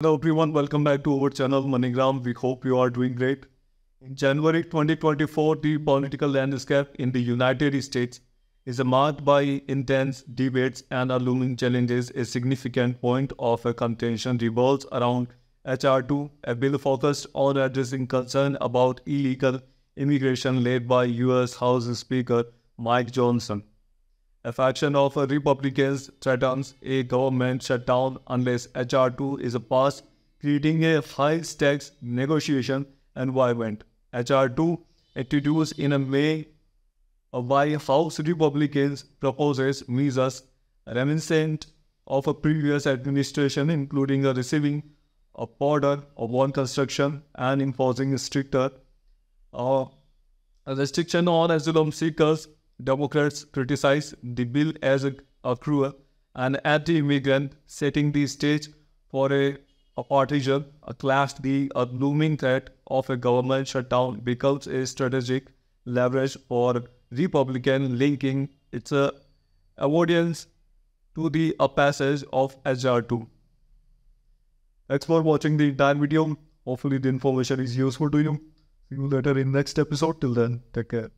Hello everyone, welcome back to our channel MoneyGram. We hope you are doing great. In January 2024, the political landscape in the United States is marked by intense debates and a looming challenges. A significant point of contention revolves around HR2, a bill focused on addressing concern about illegal immigration led by U.S. House Speaker Mike Johnson. A faction of Republicans threatens a government shutdown unless HR 2 is passed, creating a high stakes negotiation environment. HR 2, introduced in May by House Republicans, proposes measures reminiscent of a previous administration, including a receiving a border of one construction and imposing stricter uh, restriction on asylum seekers Democrats criticize the bill as a, a cruel and anti-immigrant, setting the stage for a, a partisan, a class D, a looming threat of a government shutdown becomes a strategic leverage for Republican linking its uh, audience avoidance to the passage of HR2. Thanks for watching the entire video. Hopefully the information is useful to you. See you later in next episode. Till then, take care.